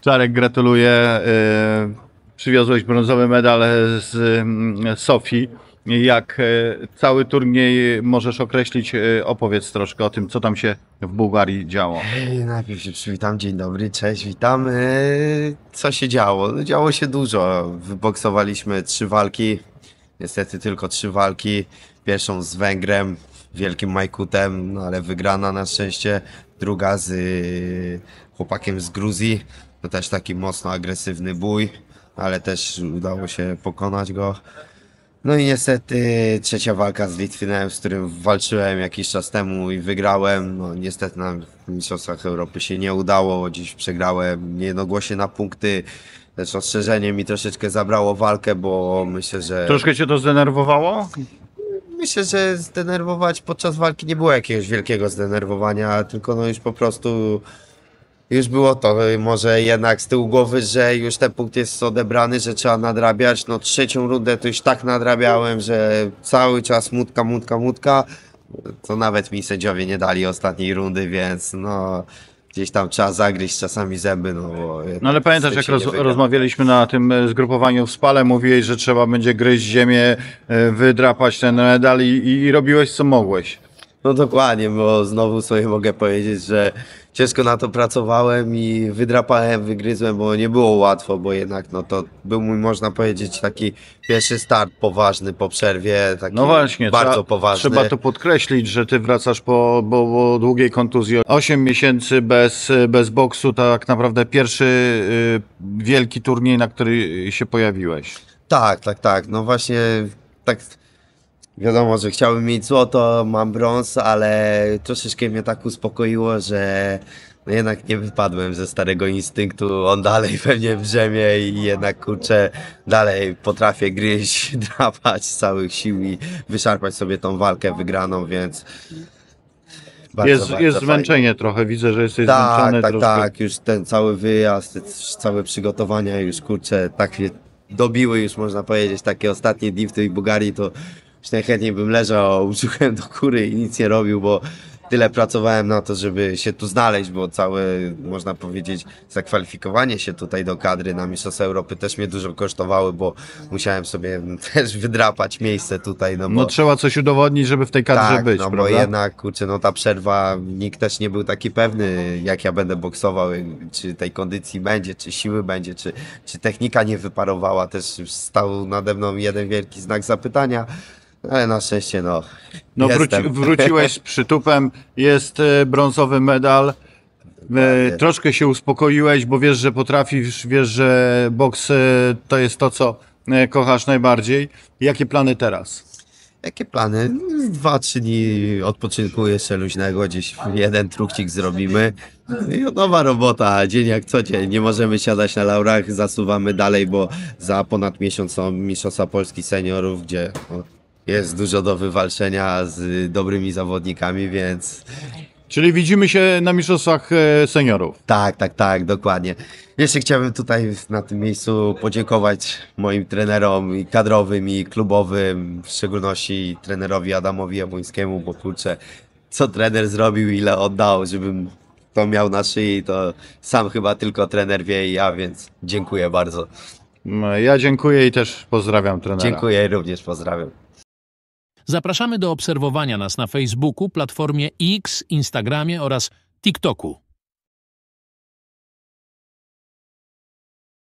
Czarek, gratuluję. Y, przywiozłeś brązowy medal z mm, Sofii. Jak y, cały turniej możesz określić? Y, opowiedz troszkę o tym, co tam się w Bułgarii działo. Najpierw się przywitam. Dzień dobry, cześć, witam. Co się działo? No, działo się dużo. Wyboksowaliśmy trzy walki. Niestety tylko trzy walki. Pierwszą z Węgrem, wielkim Majkutem, no ale wygrana na szczęście. Druga z chłopakiem z Gruzji to też taki mocno agresywny bój, ale też udało się pokonać go. No i niestety trzecia walka z Litwinem, z którym walczyłem jakiś czas temu i wygrałem. No niestety na Mistrzostwach Europy się nie udało, dziś przegrałem niejednogłośnie na punkty. Też ostrzeżenie mi troszeczkę zabrało walkę, bo myślę, że... Troszkę cię to zdenerwowało? myślę, że zdenerwować podczas walki nie było jakiegoś wielkiego zdenerwowania, tylko no już po prostu już było to y, może jednak z tyłu głowy, że już ten punkt jest odebrany, że trzeba nadrabiać. No trzecią rundę to już tak nadrabiałem, że cały czas mutka, mutka, mutka. To nawet mi sędziowie nie dali ostatniej rundy, więc no gdzieś tam trzeba zagryźć czasami zęby. No, no ale pamiętasz, jak roz, rozmawialiśmy na tym e, zgrupowaniu w Spale, mówiłeś, że trzeba będzie gryźć ziemię, e, wydrapać ten medal i, i robiłeś co mogłeś. No dokładnie, bo znowu sobie mogę powiedzieć, że ciężko na to pracowałem i wydrapałem, wygryzłem, bo nie było łatwo, bo jednak no to był mój, można powiedzieć, taki pierwszy start poważny po przerwie, taki No właśnie, bardzo trzeba, poważny. trzeba to podkreślić, że ty wracasz po, długiej kontuzji. 8 miesięcy bez, bez boksu, tak naprawdę pierwszy y, wielki turniej, na który się pojawiłeś. Tak, tak, tak. No właśnie tak Wiadomo, że chciałbym mieć złoto, mam brąz, ale troszeczkę mnie tak uspokoiło, że no jednak nie wypadłem ze starego instynktu. On dalej pewnie brzemie i jednak kurczę, dalej potrafię gryźć, drapać z całych sił i wyszarpać sobie tą walkę wygraną, więc. Bardzo, jest, bardzo jest zmęczenie trochę, widzę, że jesteś tak, zmęczony. Tak, troszkę. tak, już ten cały wyjazd, całe przygotowania już kurczę, tak się dobiły już można powiedzieć, takie ostatnie dni w tej Bułgarii to już najchętniej tak bym leżał brzuchem do góry i nic nie robił, bo tyle pracowałem na to, żeby się tu znaleźć, bo całe, można powiedzieć, zakwalifikowanie się tutaj do kadry na Mistrzostwa Europy też mnie dużo kosztowały, bo musiałem sobie też wydrapać miejsce tutaj. No, bo, no trzeba coś udowodnić, żeby w tej kadrze tak, być, no prawda? bo jednak, kurczę, no ta przerwa, nikt też nie był taki pewny, jak ja będę boksował, czy tej kondycji będzie, czy siły będzie, czy, czy technika nie wyparowała, też stał nade mną jeden wielki znak zapytania, ale na szczęście no. No wróci, wróciłeś z przytupem, jest e, brązowy medal. E, troszkę się uspokoiłeś, bo wiesz, że potrafisz, wiesz, że boks e, to jest to, co kochasz najbardziej. Jakie plany teraz? Jakie plany? Dwa, trzy dni odpoczynku jeszcze luźnego, gdzieś jeden trukcik zrobimy. No I nowa robota, dzień jak co dzień. Nie możemy siadać na laurach, zasuwamy dalej, bo za ponad miesiąc są Mistrzostwa Polski Seniorów, gdzie jest dużo do wywalczenia z dobrymi zawodnikami, więc Czyli widzimy się na mistrzostwach e, seniorów. tak, tak, tak, dokładnie. Jeszcze chciałbym tutaj na tym miejscu podziękować moim trenerom i kadrowym i klubowym, w szczególności trenerowi Adamowi Jabłońskiemu, bo kurczę, co trener zrobił, ile oddał, żebym to miał na szyi, to sam chyba tylko trener wie i ja, więc dziękuję bardzo. Mm, ja dziękuję i też pozdrawiam trenera. Dziękuję również, pozdrawiam. Zapraszamy do obserwowania nas na Facebooku, platformie X, Instagramie oraz TikToku.